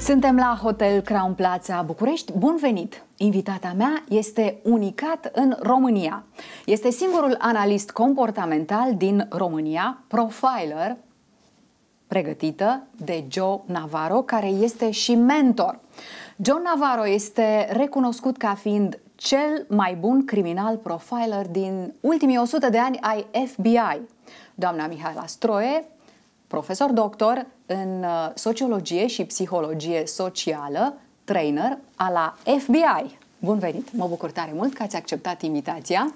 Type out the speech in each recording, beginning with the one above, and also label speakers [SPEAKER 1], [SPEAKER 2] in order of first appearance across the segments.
[SPEAKER 1] Suntem la Hotel Crown Plaza București. Bun venit! Invitata mea este unicat în România. Este singurul analist comportamental din România, profiler, pregătită de Joe Navarro, care este și mentor. Joe Navarro este recunoscut ca fiind cel mai bun criminal profiler din ultimii 100 de ani ai FBI. Doamna Mihaela Stroie profesor doctor în uh, sociologie și psihologie socială, trainer a la FBI. Bun venit! Mă bucur tare mult că ați acceptat invitația.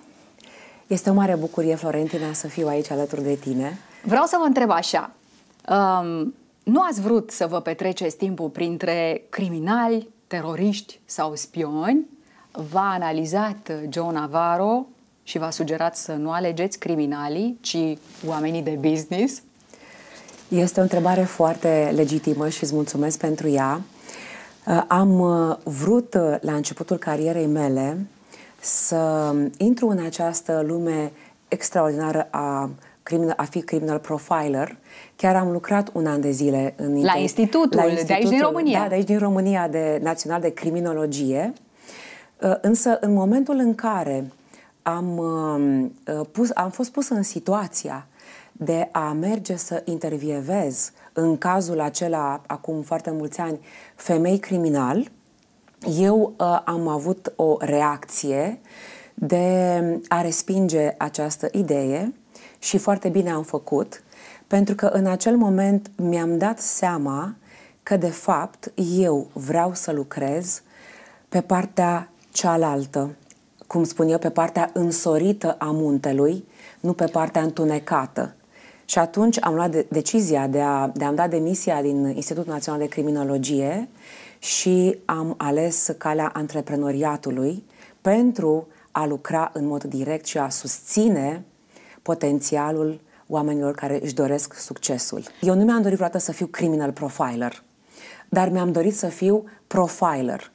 [SPEAKER 2] Este o mare bucurie, Florentina, să fiu aici alături de tine.
[SPEAKER 1] Vreau să vă întreb așa. Um, nu ați vrut să vă petreceți timpul printre criminali, teroriști sau spioni? V-a analizat John Navarro și v-a sugerat să nu alegeți criminalii, ci oamenii de
[SPEAKER 2] business? Este o întrebare foarte legitimă și îți mulțumesc pentru ea. Uh, am uh, vrut uh, la începutul carierei mele să intru în această lume extraordinară a criminal, a fi criminal profiler. Chiar am lucrat un an de zile în la institutul, la institutul de aici din România. Da, de aici din România, de Național de Criminologie. Însă, în momentul în care am, pus, am fost pus în situația de a merge să intervievez în cazul acela, acum foarte mulți ani, femei criminal, eu uh, am avut o reacție de a respinge această idee și foarte bine am făcut, pentru că în acel moment mi-am dat seama că, de fapt, eu vreau să lucrez pe partea cealaltă, cum spun eu, pe partea însorită a muntelui, nu pe partea întunecată. Și atunci am luat de- decizia de, a, de a-mi da demisia din Institutul Național de Criminologie și am ales calea antreprenoriatului pentru a lucra în mod direct și a susține potențialul oamenilor care își doresc succesul. Eu nu mi-am dorit vreodată să fiu criminal profiler, dar mi-am dorit să fiu profiler.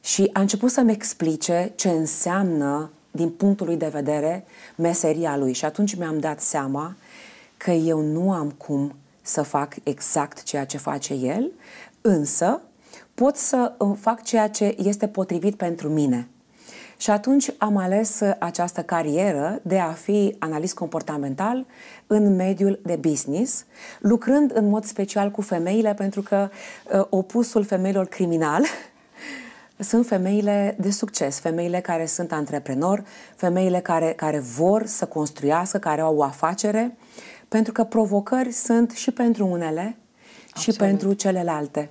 [SPEAKER 2] Și a început să-mi explice ce înseamnă, din punctul lui de vedere, meseria lui. Și atunci mi-am dat seama că eu nu am cum să fac exact ceea ce face el, însă pot să uh, fac ceea ce este potrivit pentru mine. Și atunci am ales această carieră de a fi analist comportamental în mediul de business, lucrând în mod special cu femeile, pentru că uh, opusul femeilor criminal sunt femeile de succes, femeile care sunt antreprenori, femeile care, care vor să construiască, care au o afacere uh, pentru că provocări sunt și pentru unele Absolut. și pentru celelalte.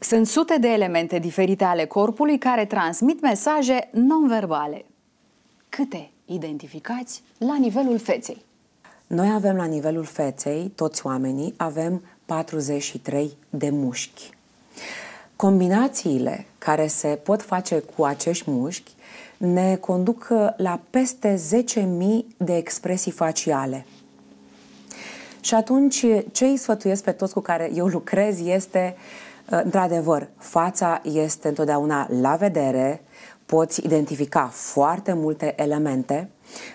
[SPEAKER 1] Sunt sute de elemente diferite ale corpului care transmit mesaje non-verbale. Câte identificați la nivelul feței?
[SPEAKER 2] Noi avem la nivelul feței, toți oamenii, avem 43 de mușchi. Combinațiile care se pot face cu acești mușchi ne conduc la peste 10.000 de expresii faciale. Și atunci, ce îi sfătuiesc pe toți cu care eu lucrez este, uh, într-adevăr, fața este întotdeauna la vedere, poți identifica foarte multe elemente,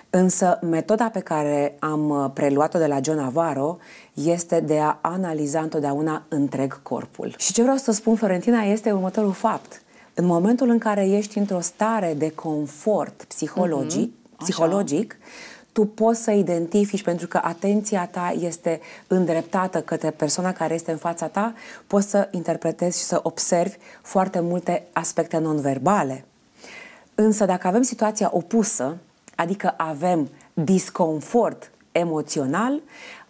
[SPEAKER 2] însă metoda pe care am uh, preluat-o de la John Avaro este de a analiza întotdeauna întreg corpul. Și ce vreau să spun, Florentina, este următorul fapt. În momentul în care ești într-o stare de confort mhm, psihologic, mm-hmm. psihologic Așa tu poți să identifici, pentru că atenția ta este îndreptată către persoana care este în fața ta, poți să interpretezi și să observi foarte multe aspecte non-verbale. Însă dacă avem situația opusă, adică avem disconfort emoțional,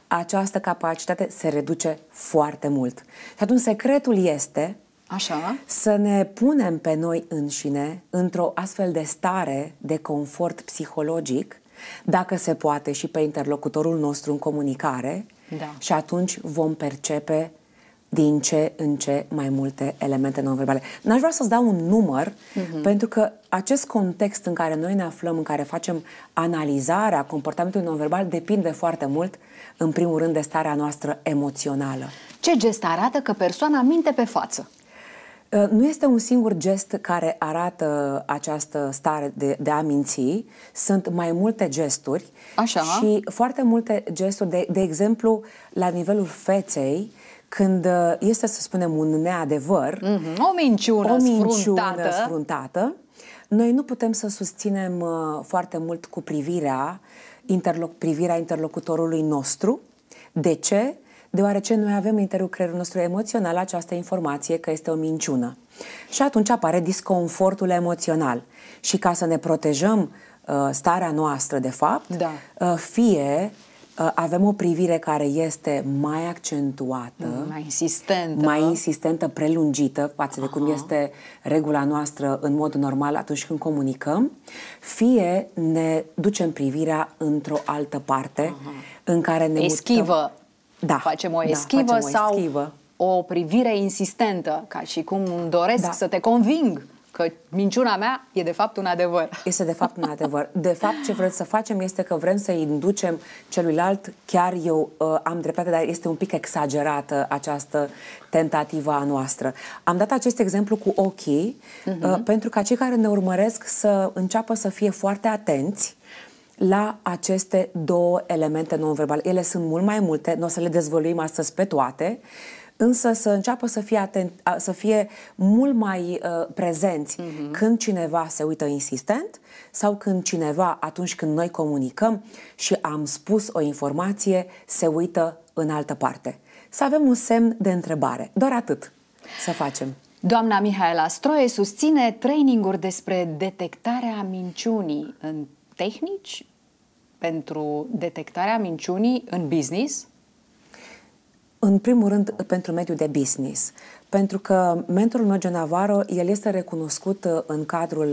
[SPEAKER 2] această capacitate se reduce foarte mult. Și atunci secretul este Așa. să ne punem pe noi înșine într-o astfel de stare de confort psihologic dacă se poate, și pe interlocutorul nostru în comunicare da. și atunci vom percepe din ce în ce mai multe elemente non-verbale. N-aș vrea să-ți dau un număr, uh-huh. pentru că acest context în care noi ne aflăm, în care facem analizarea comportamentului non-verbal, depinde foarte mult, în primul rând, de starea noastră emoțională. Ce gest arată că persoana minte pe față? Ă, nu este un singur gest care arată această stare de, de a minți. Sunt mai multe gesturi Așa. și foarte multe gesturi, de, de exemplu, la nivelul feței, când ă, este, să spunem, un neadevăr, mm-hmm. o minciună, o minciună sfruntată. sfruntată, noi nu putem să susținem ă, foarte mult cu privirea, interloc, privirea interlocutorului nostru. De ce? deoarece noi avem în interiorul creierului nostru emoțional această informație că este o minciună. Și atunci apare disconfortul emoțional. Și ca să ne protejăm uh, starea noastră, de fapt, da. uh, fie uh, avem o privire care este mai accentuată, mm, mai insistentă, mai insistentă prelungită față de Aha. cum este regula noastră în mod normal atunci când comunicăm, fie ne ducem privirea într-o altă parte Aha. în care ne Eschivă. mutăm da, facem o eschivă da, facem o sau
[SPEAKER 1] eschivă. o privire insistentă, ca și
[SPEAKER 2] cum doresc da. să te conving că minciuna mea e de fapt un adevăr. Este de fapt un adevăr. De fapt, ce vrem să facem este că vrem să inducem celuilalt, chiar eu uh, am dreptate, dar este un pic exagerată această tentativă a noastră. Am dat acest exemplu cu ochii uh-huh. uh, pentru ca cei care ne urmăresc să înceapă să fie foarte atenți la aceste două elemente non-verbale. Ele sunt mult mai multe, nu o să le dezvoluim astăzi pe toate, însă să înceapă să fie, atent, să fie mult mai uh, prezenți uh-huh. când cineva se uită insistent sau când cineva, atunci când noi comunicăm și am spus o informație, se uită în altă parte. Să avem un semn de întrebare. Doar atât să facem.
[SPEAKER 1] Doamna Mihaela Stroie susține traininguri despre detectarea minciunii în tehnici pentru detectarea minciunii în business?
[SPEAKER 2] În primul rând, pentru mediul de business. Pentru că mentorul meu, John Navarro, el este recunoscut uh, în cadrul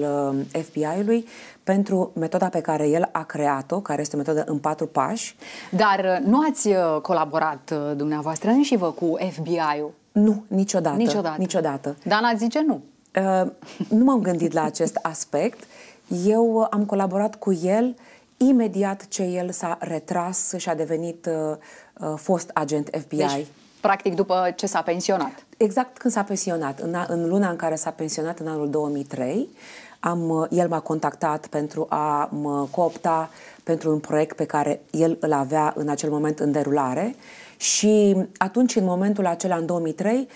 [SPEAKER 2] uh, FBI-ului pentru metoda pe care el a creat-o, care este o metodă în patru pași. Dar uh, nu ați
[SPEAKER 1] colaborat dumneavoastră și vă cu FBI-ul? Nu, niciodată. Niciodată. niciodată.
[SPEAKER 2] Dana zice nu. Uh, nu m-am gândit la acest aspect. Eu am colaborat cu el uh, imediat ce el s-a retras și a devenit uh, uh fost agent FBI. Deci, practic după ce s-a pensionat. Exact când s-a pensionat, în, a, în luna în care s-a pensionat, în anul 2003, am, uh, el m-a contactat pentru a mă coopta pentru un proiect pe care el îl avea în acel moment în derulare și atunci, în momentul acela, în 2003,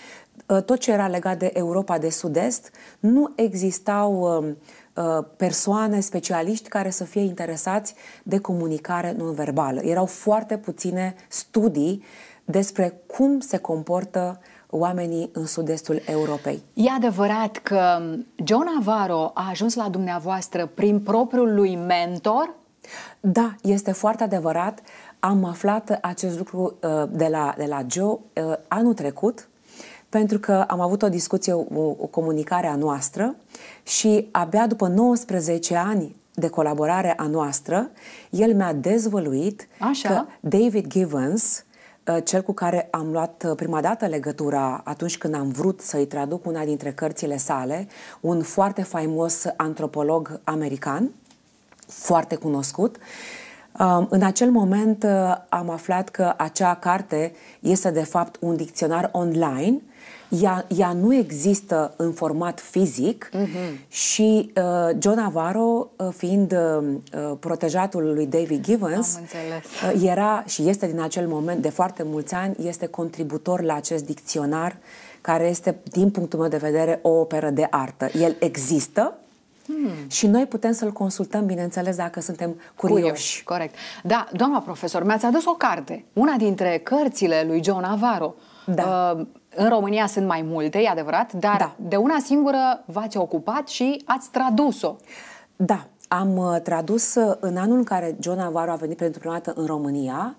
[SPEAKER 2] uh, tot ce era legat de Europa de Sud-Est, nu existau uh, Uh, persoane, specialiști care să fie interesați de comunicare non-verbală. Erau foarte puține studii despre cum se comportă oamenii în sud-estul Europei.
[SPEAKER 1] E adevărat că John Avaro a ajuns la dumneavoastră prin propriul
[SPEAKER 2] lui mentor? Da, este foarte adevărat. Am aflat acest lucru uh, de la, de la Joe uh, anul trecut, pentru că am avut o discuție, o, o comunicare a noastră și abia după 19 ani de colaborare a noastră, el mi-a dezvăluit Așa. că David Givens, ă, cel cu care am luat prima dată legătura atunci când am vrut să-i traduc una dintre cărțile sale, un foarte faimos antropolog american, foarte cunoscut, în acel moment ă, am aflat că acea carte este de fapt un dicționar online ea, ea nu există în format fizic uh-huh. și uh, John Navarro, uh, fiind uh, uh, protejatul lui David Givens, uh, era și este din acel moment de foarte mulți ani, este contributor la acest dicționar care este, din punctul meu de vedere, o operă de artă. El există, Hmm. Și noi putem să-l consultăm,
[SPEAKER 1] bineînțeles, dacă suntem curioși. curioși. Corect. Da, doamna profesor, mi-ați adus o carte, una dintre cărțile lui John Avaro. Da. Uh, în România sunt mai multe, e adevărat, dar
[SPEAKER 2] da. de una singură v-ați ocupat și ați tradus-o. Da, am uh, tradus uh, în anul în care John Avaru a venit pentru prima dată în România,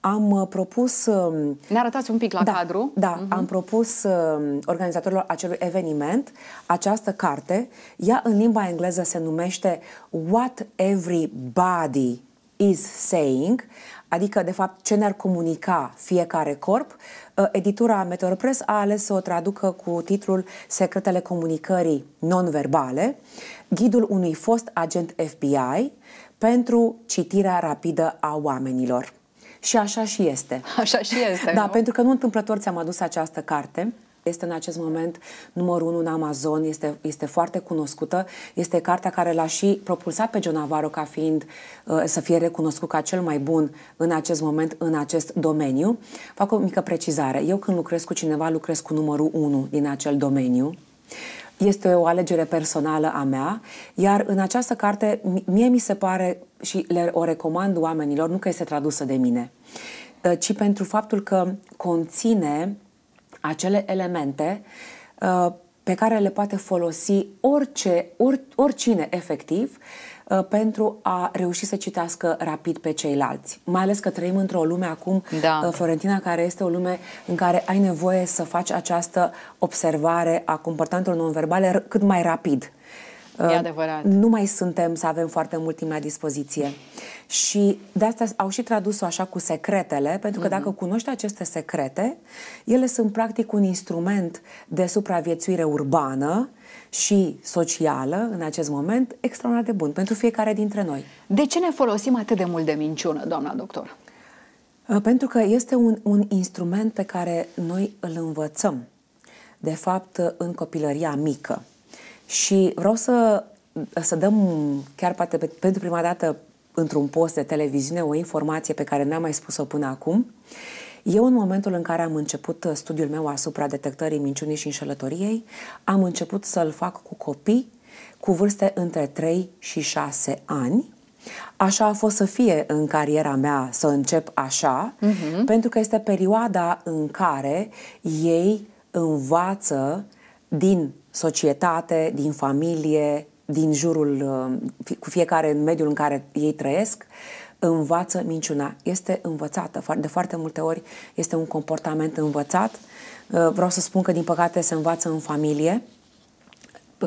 [SPEAKER 2] am uh, propus... Um, ne arătați un pic la da, cadru. Da, uh-huh. am propus um, organizatorilor acelui eveniment această carte. Ea în limba engleză se numește What Everybody is Saying, adică, de fapt, ce ne-ar comunica fiecare corp Uh, editura Press a ales să o traducă cu titlul Secretele comunicării non-verbale, ghidul unui fost agent FBI pentru citirea rapidă a oamenilor. Și așa și este. Așa și este. Da, nu? pentru că nu întâmplător ți-am adus această carte este în acest moment numărul unu în Amazon, este, este foarte cunoscută, este cartea care l-a și propulsat pe John Navarro ca fiind uh, să fie recunoscut ca cel mai bun în acest moment, în acest domeniu. Fac o mică precizare. Eu când lucrez cu cineva, lucrez cu numărul unu din acel domeniu. Este o alegere personală a mea, iar în această carte mie mi se pare și le, o recomand oamenilor, nu că este tradusă de mine, uh, ci pentru faptul că conține acele elemente uh, pe care le poate folosi orice, or, oricine efectiv uh, pentru a reuși să citească rapid pe ceilalți. Mai ales că trăim într-o lume acum, da. Uh, Florentina, care este o lume în care ai nevoie să faci această observare a comportamentului non-verbale cât mai rapid. Ă, e adevărat. Nu mai suntem să avem foarte mult timp la dispoziție. Și de asta au și tradus-o așa cu secretele, pentru că mm-hmm. dacă cunoști aceste secrete, ele sunt practic un instrument de supraviețuire urbană și socială în acest moment extraordinar de bun pentru fiecare dintre noi. De ce ne folosim atât de mult de minciună, doamna doctor? Ă, pentru că este un, un instrument pe care noi îl învățăm, de fapt, în copilăria mică. Și vreau să, să dăm, chiar poate pe, pentru prima dată, într-un post de televiziune, o informație pe care n-am mai spus-o până acum. Eu, în momentul în care am început studiul meu asupra detectării minciunii și înșelătoriei, am început să-l fac cu copii cu vârste între 3 și 6 ani. Așa a fost să fie în cariera mea să încep așa, uh-huh. pentru că este perioada în care ei învață din societate, din familie, din jurul, uh, cu fiecare în mediul în care ei trăiesc, învață minciuna. Este învățată. De foarte multe ori este un comportament învățat. Uh, vreau să spun că, din păcate, se învață în familie,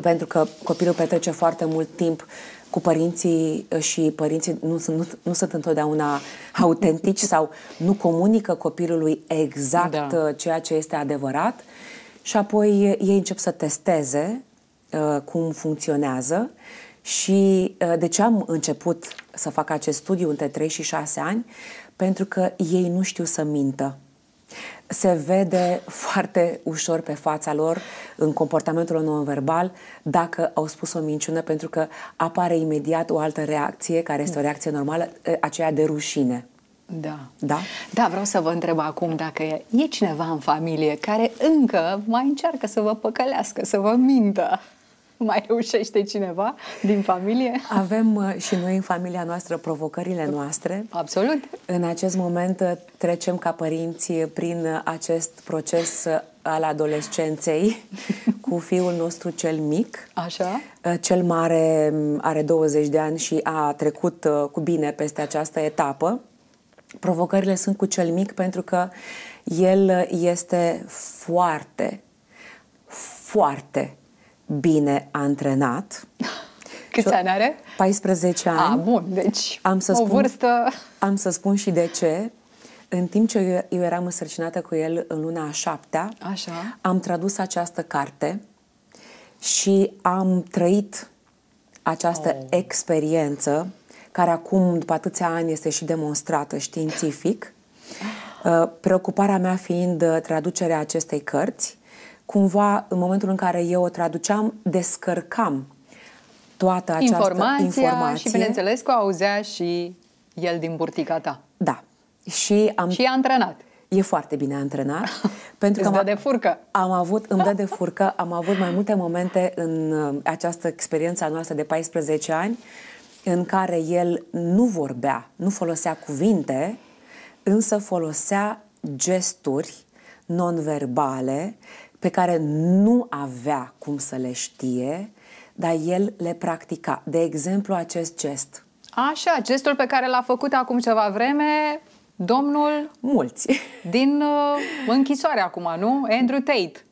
[SPEAKER 2] pentru că copilul petrece foarte mult timp cu părinții și părinții nu sunt, nu, nu sunt întotdeauna autentici sau nu comunică copilului exact da. Uh, ceea ce este adevărat. Uh, și apoi ei încep să testeze uh, cum funcționează și uh, de ce am început să fac acest studiu între 3 și 6 ani? Pentru că ei nu știu să mintă. Se vede foarte ușor pe fața lor, în comportamentul non-verbal, dacă au spus o minciună, pentru că apare imediat o altă reacție, care este o reacție normală, uh, aceea de rușine. Da. Da? Da, vreau să vă
[SPEAKER 1] întreb acum dacă e cineva în familie care încă mai încearcă să vă păcălească,
[SPEAKER 2] să vă mintă. Mai reușește cineva din familie? Avem uh, și noi în familia noastră provocările noastre. Absolut. În acest moment uh, trecem ca părinți prin uh, acest proces al adolescenței cu fiul nostru cel mic. Așa. Cel mare mm, are 20 de ani și a trecut cu bine peste această etapă provocările sunt cu cel mic pentru că el este foarte, foarte bine antrenat. Câți ani are? 14 ani. A, ah, bun, deci am să o spun, vârstă... Am să spun și de ce. În timp ce eu, eram însărcinată cu el în luna a șaptea, Așa. am tradus această carte și am trăit această oh. experiență care acum, după atâția ani, este și demonstrată științific. Ah. Uh, preocuparea mea fiind uh, traducerea acestei cărți, cumva, în momentul în care eu o traduceam, descărcam toată această informație. informație. și, bineînțeles, că o auzea
[SPEAKER 1] și el din burtica ta.
[SPEAKER 2] Da. Și am... Și antrenat. E foarte bine antrenat. pentru că am, de furcă. Am avut, îmi dă de furcă. Am avut mai multe momente în uh, această experiență a noastră de 14 ani în care el nu vorbea, nu folosea cuvinte, însă folosea gesturi nonverbale pe care nu avea cum să le știe, dar el le practica. De exemplu, acest gest.
[SPEAKER 1] Așa, gestul pe care l-a făcut acum ceva vreme domnul... Mulți. Din uh, închisoare acum, nu? Andrew Tate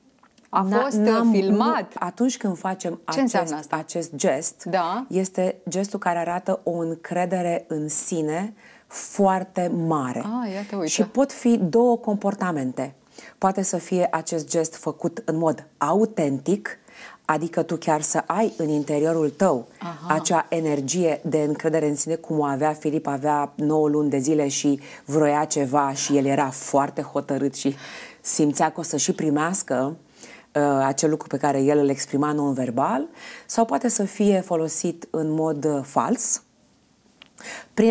[SPEAKER 1] a fost uh, n-am, filmat. Nu,
[SPEAKER 2] atunci când facem Ce acest, asta? acest gest, da. este gestul care arată o încredere în sine foarte mare. Ah,
[SPEAKER 1] iată, uite. Și pot
[SPEAKER 2] fi două comportamente. Poate să fie acest gest făcut în mod autentic, adică tu chiar să ai în interiorul tău Aha. acea energie de încredere în sine, cum o avea Filip, avea 9 luni de zile și vroia ceva și el era foarte hotărât și simțea că o să și primească Uh, acel lucru pe care el îl exprima non-verbal sau poate să fie folosit în mod uh, fals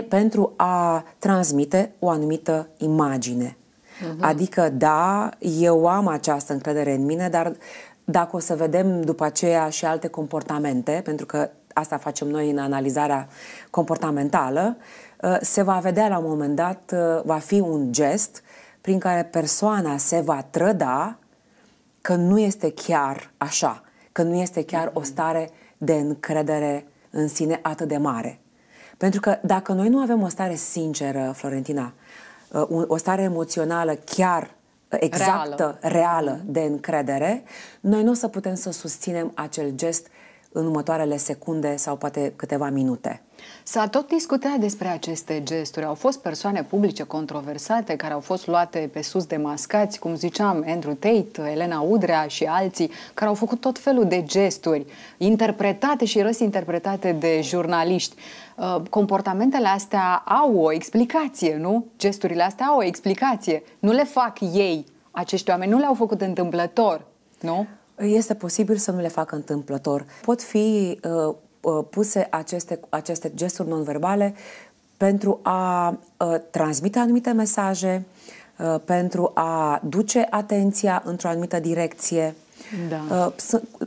[SPEAKER 2] pentru a transmite o anumită imagine. Uh-huh. Adică, da, eu am această încredere în mine, dar dacă o să vedem după aceea și alte comportamente, pentru că asta facem noi în analizarea comportamentală, uh, se va vedea la un moment dat, va fi un gest prin care persoana se va trăda că nu este chiar așa, că nu este chiar o stare de încredere în sine atât de mare. Pentru că dacă noi nu avem o stare sinceră, Florentina, uh, o stare emoțională chiar uh, exactă, reală, reală de încredere, noi nu o să putem să susținem acel gest în următoarele secunde sau poate câteva minute.
[SPEAKER 1] S-a tot discutat despre aceste gesturi. Au fost persoane publice controversate care au fost luate pe sus de mascați, cum ziceam, Andrew Tate, Elena Udrea și alții, care au făcut tot felul de gesturi interpretate și răsinterpretate de jurnaliști. Uh, comportamentele astea au o explicație, nu? Gesturile astea au o explicație. Nu le fac ei. Acești oameni nu le-au făcut întâmplător, nu? Este posibil
[SPEAKER 2] să nu le facă întâmplător. Pot fi uh, Uh, puse aceste, aceste gesturi non-verbale pentru a uh, transmite anumite mesaje, uh, pentru a duce atenția într-o anumită direcție. Da.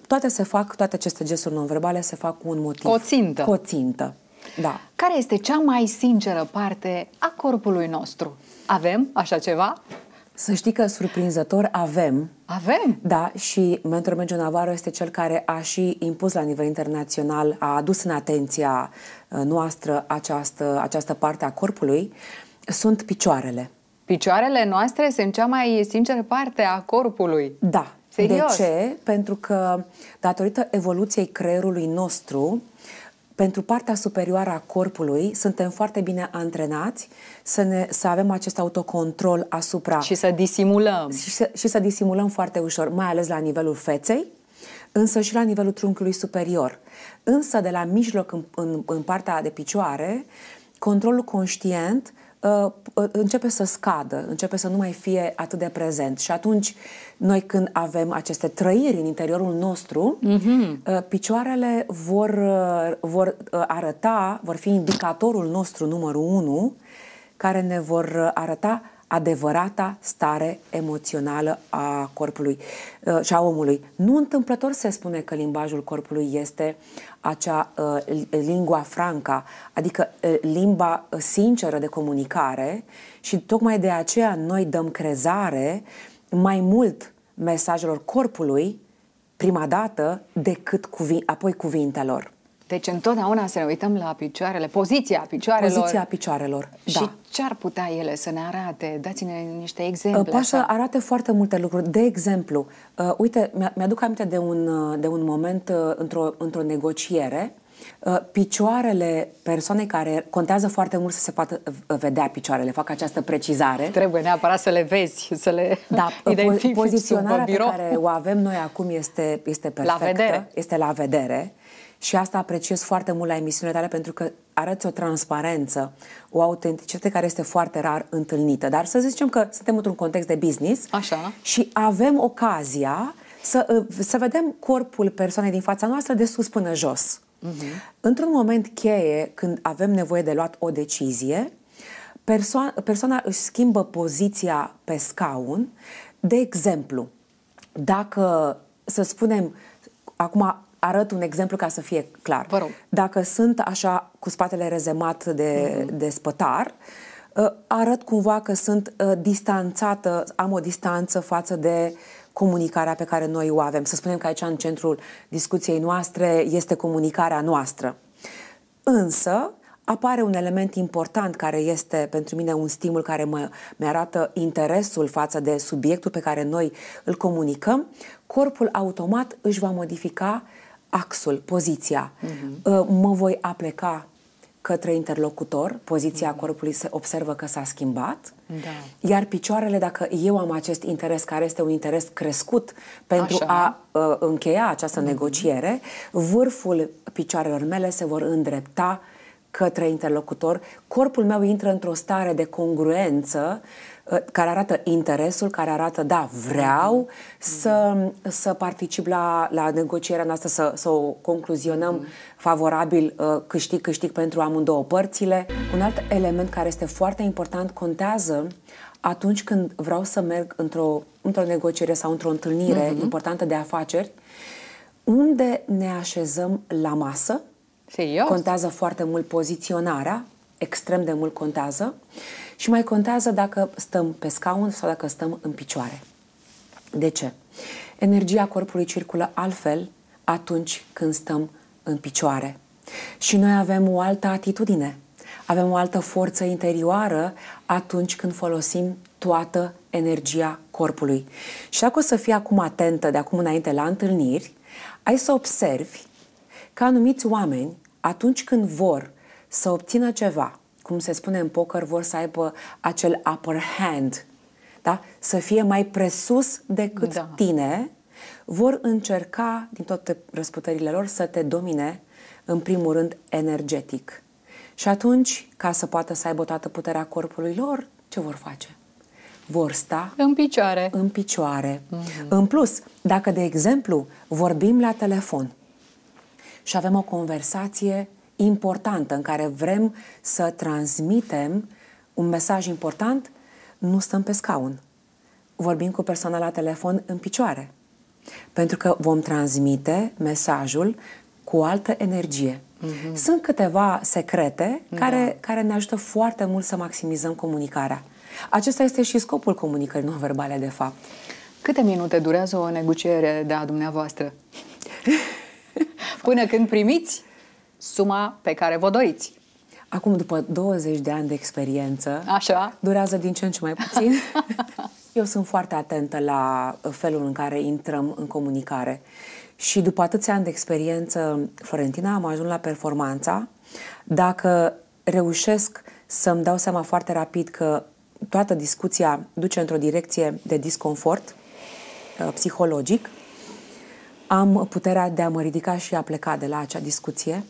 [SPEAKER 2] Toate se fac, toate aceste gesturi non-verbale se fac cu un motiv. Cu o țintă. Cu o țintă. Da.
[SPEAKER 1] Care este cea mai sinceră parte a corpului nostru? Avem așa ceva?
[SPEAKER 2] Să știi că surprinzător avem. Avem? Da, și mentorul meu Navarro este cel care a și impus la nivel internațional, a adus în atenția uh, noastră această, această parte a corpului, sunt picioarele. Picioarele
[SPEAKER 1] noastre sunt cea mai sinceră parte a corpului.
[SPEAKER 2] Da. Serios? De ce? Pentru că, datorită evoluției creierului nostru, pentru partea superioară a corpului suntem foarte bine antrenați să, ne, să avem acest autocontrol asupra... Și să disimulăm. Și să, și să disimulăm foarte ușor, mai ales la nivelul feței, însă și la nivelul trunchiului superior. Însă de la mijloc în, în, în partea de picioare, controlul conștient Uh, uh, începe să scadă, începe să nu mai fie atât de prezent. Și atunci, noi când avem aceste trăiri în interiorul nostru, mm-hmm. picioarele vor, vor arăta, vor fi indicatorul nostru numărul unu, care ne vor arăta adevărata stare emoțională a corpului uh, și a omului. Nu întâmplător se spune că limbajul corpului este acea uh, lingua franca, adică uh, limba sinceră de comunicare și tocmai de aceea noi dăm crezare mai mult mesajelor corpului prima dată decât cuvi- apoi cuvintelor. Deci întotdeauna să ne uităm la picioarele,
[SPEAKER 1] poziția picioarelor. Poziția
[SPEAKER 2] picioarelor, Și da.
[SPEAKER 1] ce ar putea ele să ne arate? Dați-ne niște ă, exemple. Poate să
[SPEAKER 2] arate foarte multe lucruri. De exemplu, uh, uite, mi-aduc aminte de un, ă, de un moment uh, într-o, într-o negociere picioarele persoanei care contează foarte mult să se poată vedea picioarele, fac această precizare. Trebuie neapărat să le vezi, să le da, identifici. Poziționarea pe care o avem noi acum este, este perfectă. La vedere. Este la vedere și asta apreciez foarte mult la emisiunile tale pentru că arăți o transparență, o autenticitate care este foarte rar întâlnită. Dar să zicem că suntem într-un context de business Așa. și avem ocazia să, uh, să vedem corpul persoanei din fața noastră de sus până jos. Uh-huh. Într-un moment cheie, când avem nevoie de luat o decizie, persoana, persoana își schimbă poziția pe scaun. De exemplu, dacă, să spunem, acum arăt un exemplu ca să fie clar. Vă rog. Dacă sunt așa cu spatele rezemat de, mm-hmm. de spătar, ă, arăt cumva că sunt ă, distanțată, am o distanță față de comunicarea pe care noi o avem. Să spunem că aici în centrul discuției noastre este comunicarea noastră. Însă, apare un element important care este pentru mine un stimul care mă, mi-arată interesul față de subiectul pe care noi îl comunicăm, corpul automat își va modifica uh, axul, poziția. Uh-huh. Mă voi apleca către interlocutor, poziția uh-huh. corpului se observă că s-a schimbat, da. iar picioarele, dacă eu am acest interes, care este un interes crescut pentru Așa. a uh, încheia această uh-huh. negociere, vârful picioarelor mele se vor îndrepta uh, către interlocutor, corpul meu intră într-o stare de congruență uh, care arată interesul, care arată, da, vreau mm-hmm. să, să particip la, la negocierea noastră, să, să o concluzionăm mm-hmm. favorabil, câștig-câștig uh, pentru amândouă părțile. Un alt element care este foarte important contează atunci când vreau să merg într-o, într-o negociere sau într-o întâlnire mm-hmm. importantă de afaceri, unde ne așezăm la masă, Serios? Contează foarte mult poziționarea, extrem de mult contează și mai contează dacă stăm pe scaun sau dacă stăm în picioare. De ce? Energia corpului circulă altfel atunci când stăm în picioare. Și noi avem o altă atitudine, avem o altă forță interioară atunci când folosim toată energia corpului. Și dacă o să fii acum atentă de acum înainte la întâlniri, ai să observi că anumiți oameni, atunci când vor să obțină ceva, cum se spune în poker, vor să aibă acel upper hand, da? să fie mai presus decât da. tine, vor încerca, din toate răsputările lor, să te domine, în primul rând, energetic. Și atunci, ca să poată să aibă toată puterea corpului lor, ce vor face? Vor sta în picioare. În picioare. Mm-hmm. În plus, dacă, de exemplu, vorbim la telefon, și avem o conversație importantă în care vrem să transmitem un mesaj important, nu stăm pe scaun. Vorbim cu persoana la telefon în picioare. Pentru că vom transmite mesajul cu altă energie. Mm-hmm. Sunt câteva secrete da. care, da. care ne ajută foarte mult să maximizăm comunicarea. Acesta este și scopul comunicării non-verbale, de fapt. Câte minute durează o negociere de a dumneavoastră? până
[SPEAKER 1] când primiți suma pe care vă doriți.
[SPEAKER 2] Acum, după 20 de ani de experiență, Așa. durează din ce în ce mai puțin. Eu sunt foarte atentă la felul în care intrăm în comunicare. Și după atâția ani de experiență, Florentina, am ajuns la performanța. Dacă reușesc să-mi dau seama foarte rapid că toată discuția duce într-o direcție de disconfort uh, psihologic, am puterea de a mă ridica și a pleca de la acea discuție,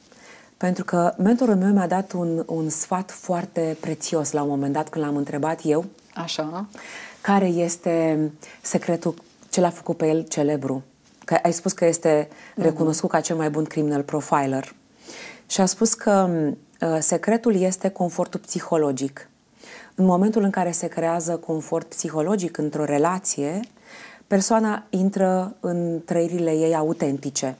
[SPEAKER 2] pentru că mentorul meu mi-a dat un, un sfat foarte prețios la un moment dat când l-am întrebat eu. Așa. Care este secretul ce l-a făcut pe el celebru? Că ai spus că este mhm. recunoscut ca cel mai bun criminal profiler. Și a spus că uh, secretul este confortul psihologic. În momentul în care se creează confort psihologic într-o relație, uh, persoana intră în trăirile ei autentice.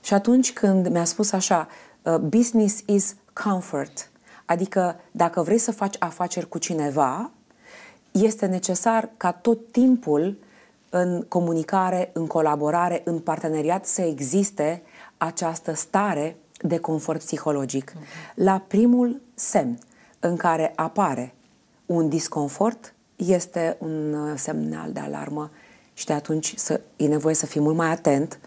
[SPEAKER 2] Și atunci când mi-a spus așa, uh, business is comfort, adică dacă vrei să faci afaceri cu cineva, este necesar ca tot timpul în comunicare, în colaborare, în parteneriat să existe această stare de confort psihologic. La primul semn în care apare un disconfort, este un uh, semnal de alarmă și de atunci să, e nevoie să fii mult mai atent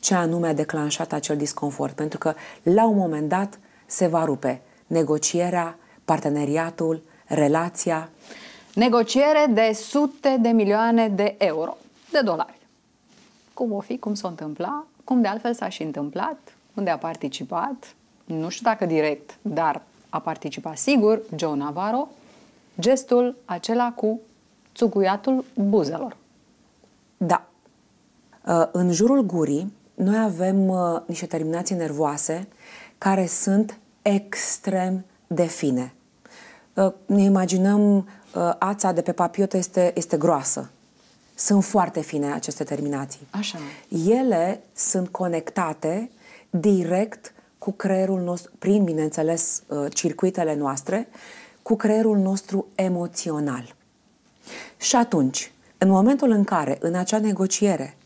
[SPEAKER 2] ce anume a declanșat acel disconfort, pentru că la un moment dat se va rupe negocierea, parteneriatul, relația. Negociere de sute
[SPEAKER 1] de milioane de euro, de dolari. Cum o fi, cum s-o întâmpla, cum de altfel s-a și întâmplat, unde a participat, nu știu dacă direct, dar a participat sigur Joe Navarro, gestul acela cu țuguiatul
[SPEAKER 2] buzelor. Da. Uh, în jurul gurii, noi avem uh, niște terminații nervoase care sunt extrem de fine. Uh, ne imaginăm ața de pe papiotă este, este groasă. Sunt foarte fine aceste terminații. Așa. Ele sunt conectate direct cu creierul nostru, prin, bineînțeles, circuitele noastre, cu creierul nostru emoțional. Și atunci, în momentul în care, în acea negociere,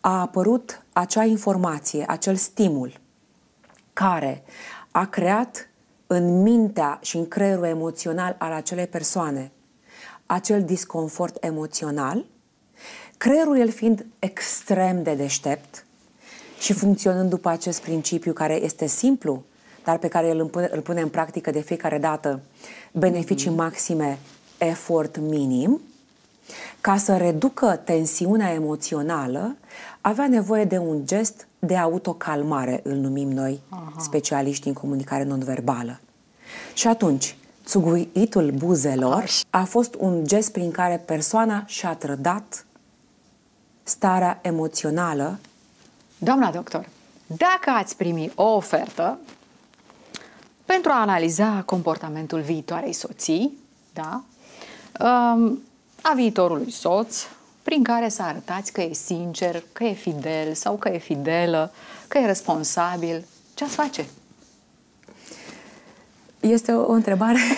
[SPEAKER 2] a apărut acea informație, acel stimul, care a creat în mintea și în creierul emoțional al acelei persoane acel disconfort emoțional, creierul el fiind extrem de deștept și funcționând după acest principiu care este simplu, dar pe care îl pune, îl pune în practică de fiecare dată, beneficii mhm. maxime, efort minim, ca să reducă tensiunea emoțională, avea nevoie de un gest de autocalmare, îl numim noi, Aha. specialiști în comunicare non-verbală. Și atunci, țuguitul buzelor a fost un gest prin care persoana și-a trădat starea emoțională. Doamna
[SPEAKER 1] doctor, dacă ați primi o ofertă pentru a analiza comportamentul viitoarei soții, da, a viitorului soț, prin care să arătați că e sincer, că e fidel sau că e fidelă, că e responsabil. Ce ați face?
[SPEAKER 2] Este o, o întrebare.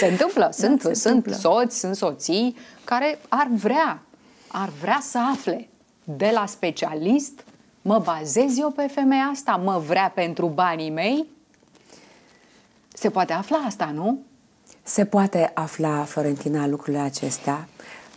[SPEAKER 1] se întâmplă. Da, sunt, da, se sunt întâmplă. soți, sunt soții care ar vrea, ar vrea să afle de la specialist mă bazez eu pe femeia asta, mă vrea pentru banii mei? Se poate afla asta, nu?
[SPEAKER 2] Se poate afla, Florentina, lucrurile acestea.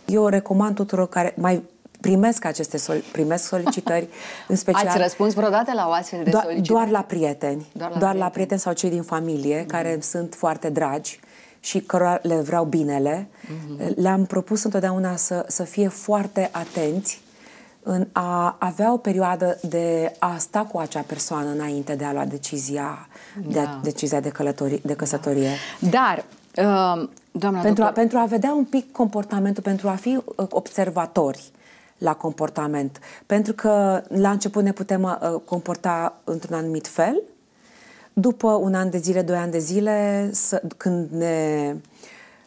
[SPEAKER 2] Eu recomand tuturor care mai primesc aceste sol- primesc solicitări, în special... Ați răspuns
[SPEAKER 1] vreodată la o astfel de solicitări?
[SPEAKER 2] Doar la prieteni. Doar la, doar prieteni. la prieteni sau cei din familie, mm-hmm. care sunt foarte dragi și cărora le vreau binele. Mm-hmm. Le-am propus întotdeauna să, să fie foarte atenți în a avea o perioadă de a sta cu acea persoană înainte de a lua decizia, da. de a, da. decizia de, călători, de căsătorie. Da. Dar Ehm, doamna pentru, a, pentru a vedea un pic comportamentul, pentru a fi uh, observatori la comportament. Pentru că la început ne putem uh, comporta într-un anumit fel, după un an de zile, doi ani de zile, să, când ne,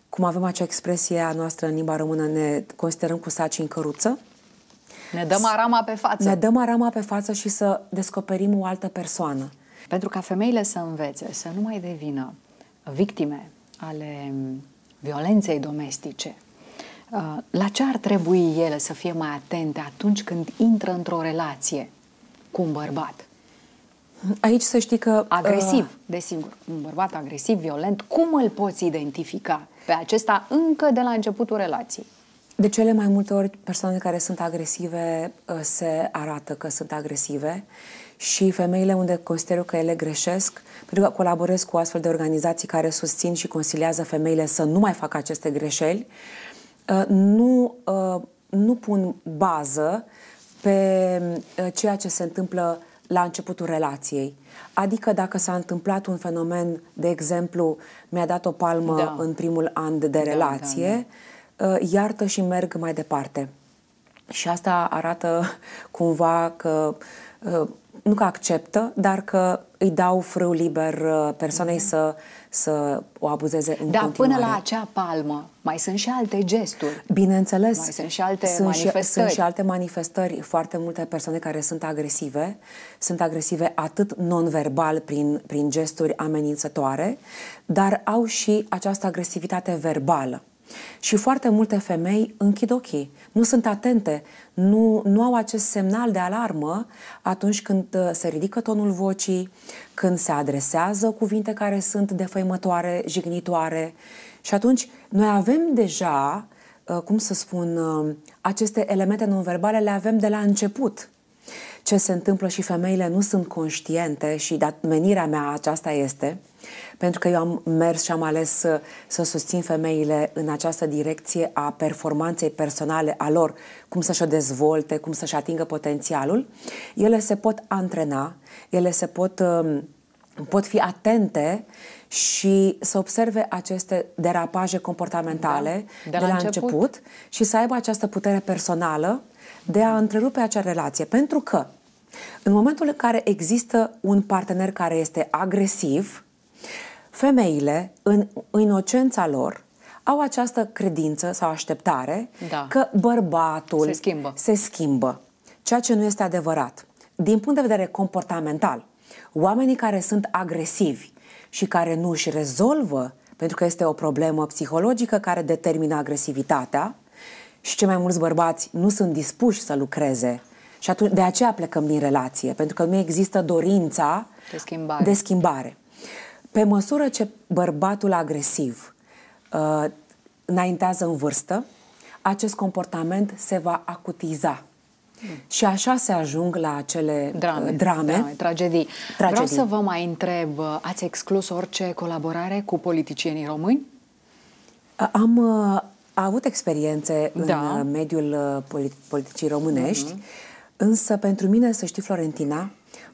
[SPEAKER 2] cum avem acea expresie a noastră în limba română, ne considerăm cu saci în căruță. Ne dăm arama pe față. Ne dăm arama pe față și să descoperim o altă persoană. Pentru ca femeile să învețe, să nu mai devină
[SPEAKER 1] victime ale violenței domestice, uh, la ce ar trebui ele să fie mai atente atunci când intră într-o relație cu un bărbat? Aici să știi că... Uh, agresiv, uh... desigur. Un bărbat agresiv, violent, cum îl poți identifica pe acesta încă de la începutul relației?
[SPEAKER 2] De cele mai multe ori, persoanele care sunt agresive uh, se arată că sunt agresive și femeile unde consider că ele greșesc, pentru că colaborez cu astfel de organizații care susțin și consiliază femeile să nu mai facă aceste greșeli, uh, nu, uh, nu pun bază pe uh, ceea ce se întâmplă la începutul relației. Adică dacă s-a întâmplat un fenomen, de exemplu, mi-a dat o palmă da. în primul an de, relație, da, da, relație, da, da. iartă și merg mai departe. Și asta arată cumva că nu că acceptă, dar că îi dau frâu liber uh, persoanei mm-hmm. să, să o abuzeze în da, continuare. până la
[SPEAKER 1] acea palmă mai sunt și alte gesturi. Bineînțeles. Mai sunt și alte sunt manifestări. Și, sunt și
[SPEAKER 2] alte manifestări. Foarte multe persoane care sunt agresive, sunt agresive atât non-verbal prin, prin gesturi amenințătoare, dar au și această agresivitate verbală. Și foarte multe femei închid ochii, nu sunt atente, nu, nu au acest semnal de alarmă atunci când uh, se ridică tonul vocii, când se adresează cuvinte care sunt defăimătoare, jignitoare. Și atunci noi avem deja, uh, cum să spun, uh, aceste elemente nonverbale le avem de la început ce se întâmplă și femeile nu sunt conștiente și dat, menirea mea aceasta este, pentru că eu am mers și am ales să, să susțin femeile în această direcție a performanței personale a lor, cum să-și o dezvolte, cum să-și atingă potențialul, ele se pot antrena, ele se pot, um, pot fi atente și să observe aceste derapaje comportamentale da, de, la la început. început și să aibă această putere personală de a întrerupe acea relație. Pentru că în momentul în care există un partener care este agresiv, femeile, în inocența lor, au această credință sau așteptare da. că bărbatul se schimbă. se schimbă, ceea ce nu este adevărat. Din punct de vedere comportamental, oamenii care sunt agresivi și care nu își rezolvă, pentru că este o problemă psihologică care determină agresivitatea, și cei mai mulți bărbați nu sunt dispuși să lucreze și atunci, de aceea plecăm din relație, pentru că nu există dorința
[SPEAKER 1] de schimbare. De
[SPEAKER 2] schimbare. Pe măsură ce bărbatul agresiv uh, înaintează în vârstă, acest comportament se va acutiza. Mm. Și așa se ajung la acele
[SPEAKER 1] uh, drame, drame, drame tragedii. tragedii. Vreau să vă mai întreb, uh, ați exclus orice colaborare
[SPEAKER 2] cu politicienii români? Am uh, avut experiențe da. în uh, mediul uh, politicii românești. Mm-hmm. Însă pentru mine, să știi, Florentina,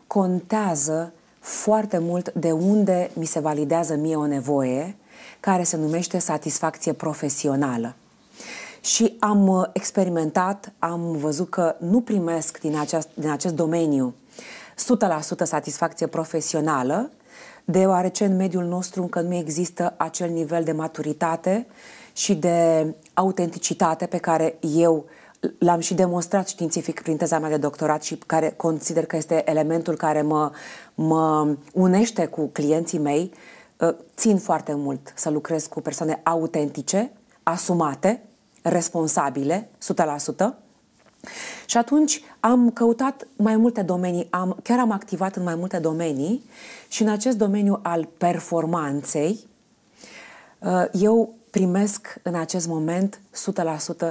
[SPEAKER 2] contează foarte mult de unde mi se validează mie o nevoie care se numește satisfacție profesională. Și am uh, experimentat, am văzut că nu primesc din, aceast, din acest domeniu 100% satisfacție profesională, deoarece în mediul nostru încă nu există acel nivel de maturitate și de autenticitate pe care eu uh, L-am și demonstrat științific prin teza mea de doctorat și care consider că este elementul care mă, mă unește cu clienții mei. Uh, țin foarte mult să lucrez cu persoane autentice, asumate, responsabile, 100%. Și atunci am căutat mai multe domenii, am, chiar am activat în mai multe domenii și în acest domeniu al performanței, uh, eu primesc în acest moment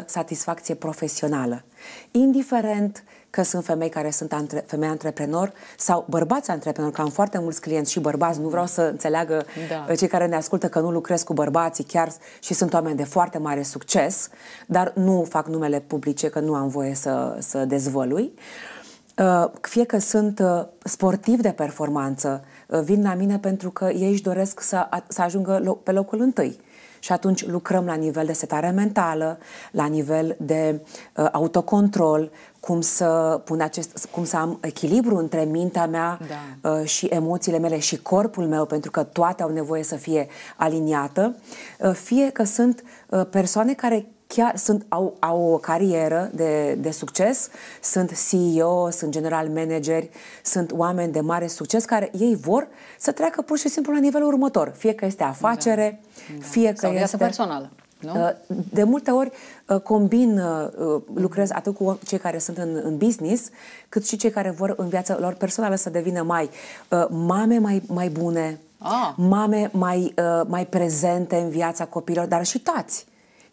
[SPEAKER 2] 100% satisfacție profesională. Indiferent că sunt femei care sunt antre, femei antreprenor sau bărbați antreprenori, că am foarte mulți clienți și bărbați, nu vreau să înțeleagă da. Uh, cei care ne ascultă că nu lucrez cu bărbații chiar și sunt oameni de foarte mare succes, dar nu fac numele publice că nu am voie să, să dezvălui. Uh, fie că sunt uh, sportivi de performanță, vin la mine pentru că ei își doresc să, să ajungă pe locul întâi și atunci lucrăm la nivel de setare mentală, la nivel de uh, autocontrol, cum să pun acest, cum să am echilibru între mintea mea da. uh, și emoțiile mele și corpul meu, pentru că toate au nevoie să fie aliniată, uh, fie că sunt uh, persoane care chiar sunt, au, au o carieră de, de succes, sunt CEO, sunt general manageri, sunt oameni de mare succes care ei vor să treacă pur și simplu la nivelul următor, fie că este afacere, da. da. fie că Sau este... personală. Nu? Uh, de multe ori uh, combin, uh, lucrez atât cu cei care sunt în, în business, cât și cei care vor în viața lor personală să devină mai mame mai, mai bune, ah. mame mai, mai prezente în viața copilor, dar și tați.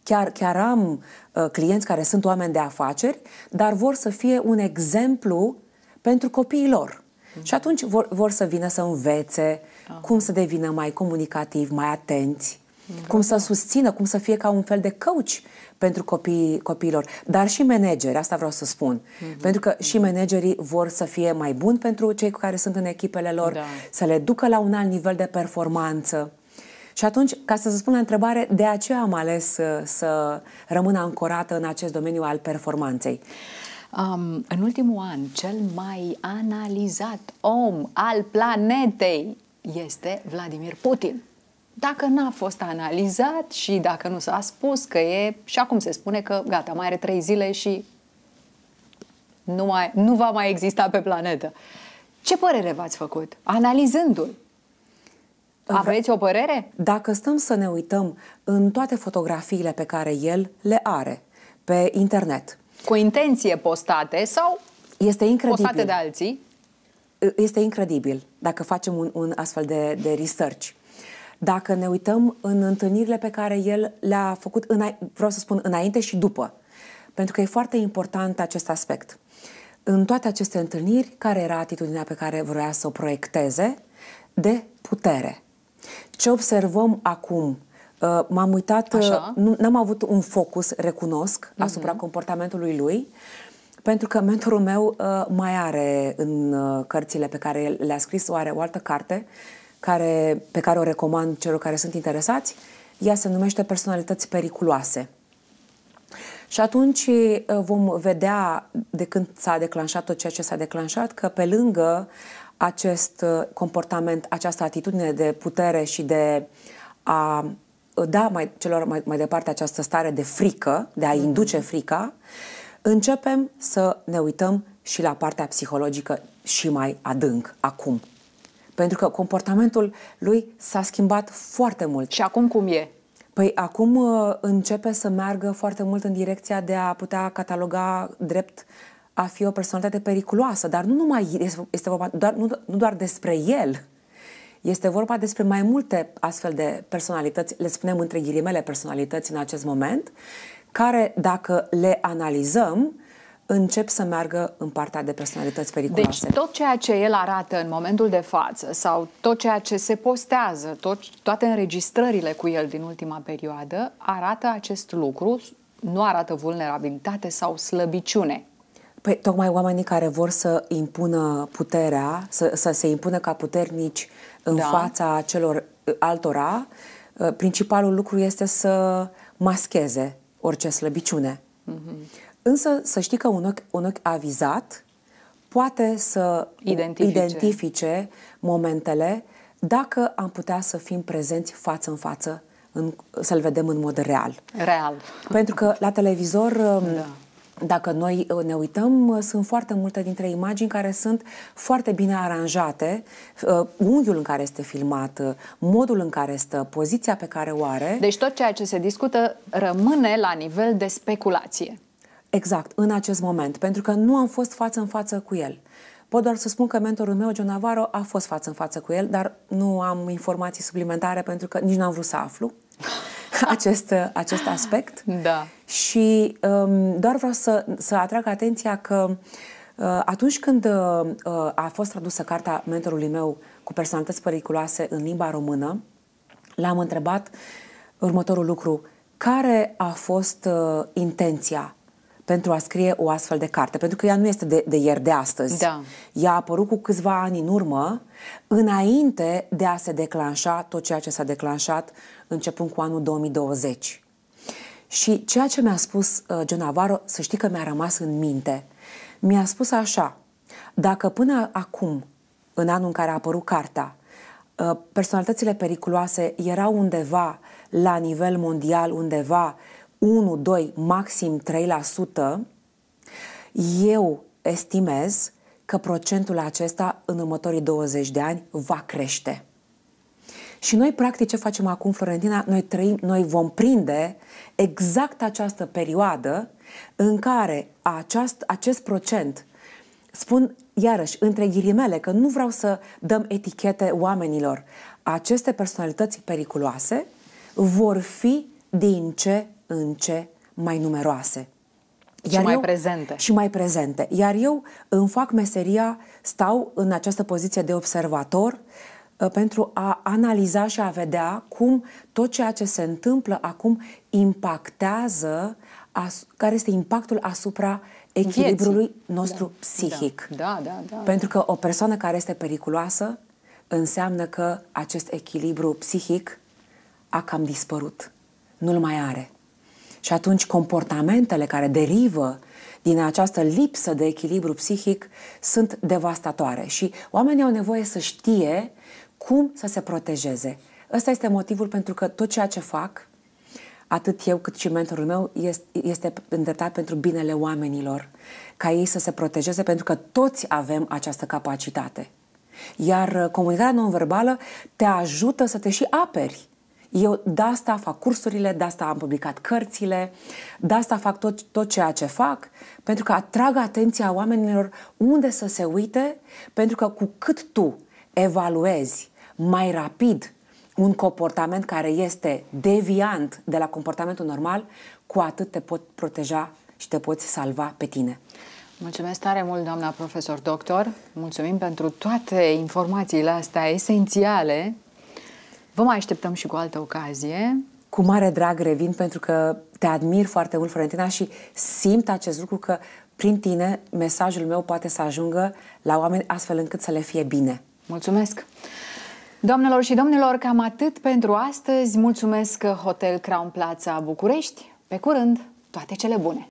[SPEAKER 2] Chiar, chiar am uh, clienți care sunt oameni de afaceri, dar vor să fie un exemplu pentru copiii lor. Mm-hmm. Și atunci vor, vor să vină să învețe ah. cum să devină mai comunicativi, mai atenți, mm-hmm. cum să susțină, cum să fie ca un fel de coach pentru copiii, copiilor. Dar și manageri, asta vreau să spun. Mm-hmm. Pentru că și mhm. managerii vor să fie mai buni pentru cei cu care sunt în echipele lor, da. să le ducă la un alt nivel de performanță. Și atunci, ca să se spun la întrebare, de aceea am ales uh, să, să ancorată în acest domeniu al performanței. Um, în ultimul an, cel mai
[SPEAKER 1] analizat om al planetei este Vladimir Putin. Dacă n-a fost analizat și dacă nu s-a spus că e, și acum se spune că gata, mai are trei zile și nu, mai, nu va mai exista pe planetă.
[SPEAKER 2] Ce părere v-ați făcut analizându-l? Aveți o părere? Dacă stăm să ne uităm în toate fotografiile pe care el le are pe internet. Cu intenție postate sau este incredibil. postate de alții? Este incredibil dacă facem un, un astfel de, de research. Dacă ne uităm în întâlnirile pe care el le-a făcut, îna- vreau să spun înainte și după, pentru că e foarte important acest aspect. În toate aceste întâlniri, care era atitudinea pe care vroia să o proiecteze de putere? Ce observăm acum? Uh, m-am uitat, uh, Așa. n-am avut un focus, recunosc, uh-huh. asupra comportamentului lui, pentru că mentorul meu uh, mai are în cărțile pe care le-a scris, o are o altă carte care, pe care o recomand celor care sunt interesați. Ea se numește Personalități periculoase. Și atunci vom vedea, de când s-a declanșat tot ceea ce s-a declanșat, că pe lângă uh, acest uh, comportament, această atitudine de putere și de a uh, da mai, celor mai, mai departe această stare de frică, de a mhm. induce frica, începem să ne uităm și la partea psihologică și mai adânc acum. Pentru că comportamentul lui s-a schimbat foarte mult. Și acum cum e? Păi acum uh, începe să meargă foarte mult în direcția de a putea cataloga drept a fi o personalitate periculoasă, dar nu numai este vorba doar, nu, nu doar despre el. Este vorba despre mai multe astfel de personalități, le spunem între ghilimele personalități în acest moment, care dacă le analizăm, încep să meargă în partea de personalități periculoase. Deci tot
[SPEAKER 1] ceea ce el arată în momentul de față sau tot ceea ce se postează, tot, toate înregistrările cu el din ultima perioadă arată acest lucru, nu arată
[SPEAKER 2] vulnerabilitate sau slăbiciune. Păi, tocmai oamenii care vor să impună puterea, să, să se impună ca puternici în da. fața celor uh, altora, uh, principalul lucru este să mascheze orice slăbiciune. Mm-hmm. Însă să știi că un ochi, un ochi avizat poate să identifice. identifice momentele dacă am putea să fim prezenți față în față, să-l vedem în mod real. Real. Pentru că la televizor... Um, da dacă noi uh, ne uităm, uh, sunt foarte multe dintre imagini care sunt foarte bine aranjate, uh, unghiul în care este filmat, modul în care stă, poziția pe care o are. Deci tot ceea ce se discută rămâne la nivel de speculație. Exact, în acest moment, pentru că nu am fost față în față cu el. Pot doar să spun că mentorul meu, John Navarro, a fost față în față cu el, dar nu am informații suplimentare pentru că nici n-am vrut să aflu. acest, acest aspect. Da. Și um, doar vreau să, să atrag atenția că uh, atunci când uh, uh, a fost tradusă cartea mentorului meu cu personalități periculoase în limba română, l-am întrebat următorul lucru. Care a fost uh, intenția pentru a scrie o astfel de carte, pentru că ea nu este de, de ieri, de astăzi. Da. Ea a apărut cu câțiva ani în urmă, înainte de a se declanșa tot ceea ce s-a declanșat începând cu anul 2020. Și ceea ce mi-a spus uh, Genavaro, să știi că mi-a rămas în minte, mi-a spus așa, dacă până acum, în anul în care a apărut carta, uh, personalitățile periculoase erau undeva la nivel mondial, undeva 1, 2, maxim 3%, eu estimez că procentul acesta în următorii 20 de ani va crește. Și noi, practic, ce facem acum, Florentina? Noi trăim, noi vom prinde exact această perioadă în care aceast, acest procent, spun iarăși, între ghilimele, că nu vreau să dăm etichete oamenilor, aceste personalități periculoase vor fi din ce în ce mai numeroase. Iar și mai eu, prezente. Și mai prezente. Iar eu îmi fac meseria, stau în această poziție de observator, uh, Uh, pentru a analiza și a vedea cum tot ceea ce se întâmplă acum impactează, as, care este impactul asupra echilibrului Vieții. nostru da. psihic. Da. Da, da, da. Pentru că o persoană care este periculoasă înseamnă că acest echilibru psihic a cam dispărut, nu-l mai are. Și atunci comportamentele care derivă din această lipsă de echilibru psihic sunt devastatoare și oamenii au nevoie să știe cum să se protejeze. Ăsta este motivul pentru că tot ceea ce fac, atât eu cât și mentorul meu, este, este îndreptat pentru binele oamenilor, ca ei să se protejeze, pentru că toți avem această capacitate. Iar uh, comunicarea non-verbală te ajută să te și aperi. Eu de asta fac cursurile, de asta am publicat cărțile, de asta fac tot, tot ceea ce fac, pentru că atrag atenția oamenilor unde să se uite, pentru că cu cât tu evaluezi mai rapid un comportament care este deviant de la comportamentul normal, cu atât te pot proteja și te poți salva pe tine. Mulțumesc tare mult, doamna profesor doctor. Mulțumim
[SPEAKER 1] pentru toate informațiile astea esențiale. Vă mai așteptăm și cu
[SPEAKER 2] altă ocazie. Cu mare drag revin pentru că te admir foarte mult, Florentina, și simt acest lucru că prin tine mesajul meu poate să ajungă la oameni astfel încât să le fie bine. Mulțumesc! Doamnelor și domnilor, cam atât pentru
[SPEAKER 1] astăzi. Mulțumesc Hotel Crown Plaza București. Pe curând, toate cele bune!